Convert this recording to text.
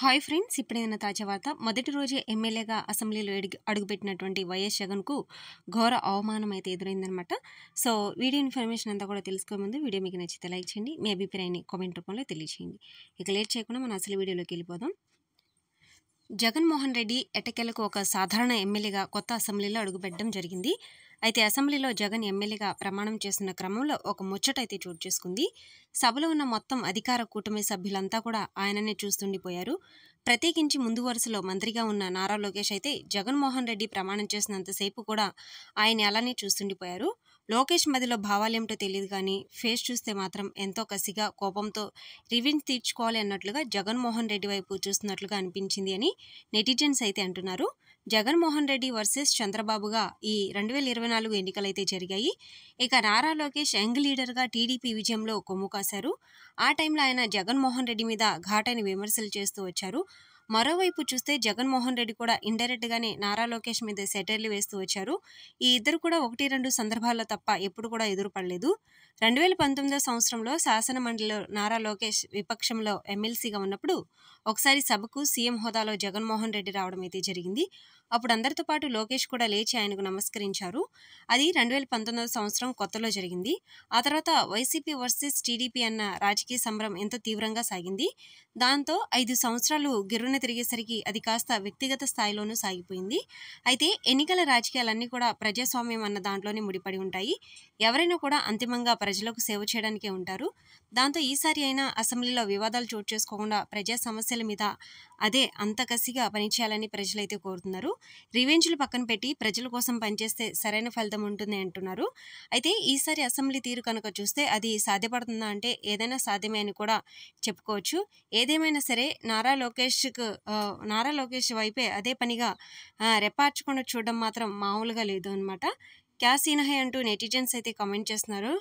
hi friends ఇప్పుడేదైనా తాజా వార్త మొదటి రోజే ఎమ్మెల్యేగా అసెంబ్లీలో అడుగు అడుగుపెట్టినటువంటి వైఎస్ జగన్కు ఘోర అవమానం అయితే ఎదురైందనమాట సో వీడియో ఇన్ఫర్మేషన్ అంతా కూడా ముందు వీడియో మీకు నచ్చితే లైక్ చేయండి మీ అభిప్రాయాన్ని కామెంట్ రూపంలో తెలియచేయండి ఇక లేట్ చేయకుండా మనం అసలు వీడియోలోకి వెళ్ళిపోదాం జగన్మోహన్ రెడ్డి ఎటకెలకు ఒక సాధారణ ఎమ్మెల్యేగా కొత్త అసెంబ్లీలో అడుగుపెట్టడం జరిగింది అయితే అసెంబ్లీలో జగన్ ఎమ్మెల్యేగా ప్రమాణం చేస్తున్న క్రమంలో ఒక ముచ్చట అయితే చోటు చేసుకుంది సభలో ఉన్న మొత్తం అధికార కూటమి సభ్యులంతా కూడా ఆయననే చూస్తుండిపోయారు ప్రత్యేకించి ముందు వరుసలో మంత్రిగా ఉన్న నారా లోకేష్ అయితే జగన్మోహన్ రెడ్డి ప్రమాణం చేసినంతసేపు కూడా ఆయన అలానే చూస్తుండిపోయారు లోకేష్ మదిలో భావాలేమిటో తెలియదు కానీ ఫేస్ చూస్తే మాత్రం ఎంతో కసిగా కోపంతో రివెంజ్ తీర్చుకోవాలి అన్నట్లుగా జగన్మోహన్ రెడ్డి వైపు చూస్తున్నట్లుగా అనిపించింది అని నెటిజన్స్ అయితే అంటున్నారు జగన్మోహన్ రెడ్డి వర్సెస్ చంద్రబాబుగా ఈ రెండు వేల ఇరవై నాలుగు ఎన్నికలైతే జరిగాయి ఇక నారా లోకేష్ యంగ్ లీడర్గా టీడీపీ విజయంలో కొమ్ము కాశారు ఆ టైంలో ఆయన జగన్మోహన్ రెడ్డి మీద ఘాటైన విమర్శలు చేస్తూ వచ్చారు మరోవైపు చూస్తే జగన్మోహన్ రెడ్డి కూడా ఇండైరెక్ట్గానే నారా లోకేష్ మీద సెటైర్లు వేస్తూ వచ్చారు ఈ ఇద్దరు కూడా ఒకటి రెండు సందర్భాల్లో తప్ప ఎప్పుడు కూడా ఎదురుపడలేదు రెండు వేల పంతొమ్మిదో సంవత్సరంలో శాసనమండలిలో నారా లోకేష్ విపక్షంలో ఎమ్మెల్సీగా ఉన్నప్పుడు ఒకసారి సభకు సీఎం హోదాలో జగన్మోహన్ రెడ్డి రావడం అయితే జరిగింది అప్పుడు అందరితో పాటు లోకేష్ కూడా లేచి ఆయనకు నమస్కరించారు అది రెండు వేల పంతొమ్మిదవ సంవత్సరం కొత్తలో జరిగింది ఆ తర్వాత వైసీపీ వర్సెస్ టీడీపీ అన్న రాజకీయ సంబరం ఎంతో తీవ్రంగా సాగింది దాంతో ఐదు సంవత్సరాలు గిర్రున తిరిగేసరికి అది కాస్త వ్యక్తిగత స్థాయిలోనూ సాగిపోయింది అయితే ఎన్నికల రాజకీయాలన్నీ కూడా ప్రజాస్వామ్యం అన్న దాంట్లోనే ముడిపడి ఉంటాయి ఎవరైనా కూడా అంతిమంగా ప్రజలకు సేవ చేయడానికే ఉంటారు దాంతో ఈసారి అయినా అసెంబ్లీలో వివాదాలు చోటు చేసుకోకుండా ప్రజా సమస్యల మీద అదే అంత కసిగా పనిచేయాలని ప్రజలైతే కోరుతున్నారు రివెంజ్లు పక్కన పెట్టి ప్రజల కోసం పనిచేస్తే సరైన ఫలితం ఉంటుంది అంటున్నారు అయితే ఈసారి అసెంబ్లీ తీరు కనుక చూస్తే అది సాధ్యపడుతుందా అంటే ఏదైనా సాధ్యమే అని కూడా చెప్పుకోవచ్చు ఏదేమైనా సరే నారా లోకేష్కు నారా లోకేష్ వైపే అదే పనిగా రెప్పార్చకుండా చూడడం మాత్రం మామూలుగా లేదు అనమాట క్యా సీన్ హై అంటూ నెటిజన్స్ అయితే కామెంట్ చేస్తున్నారు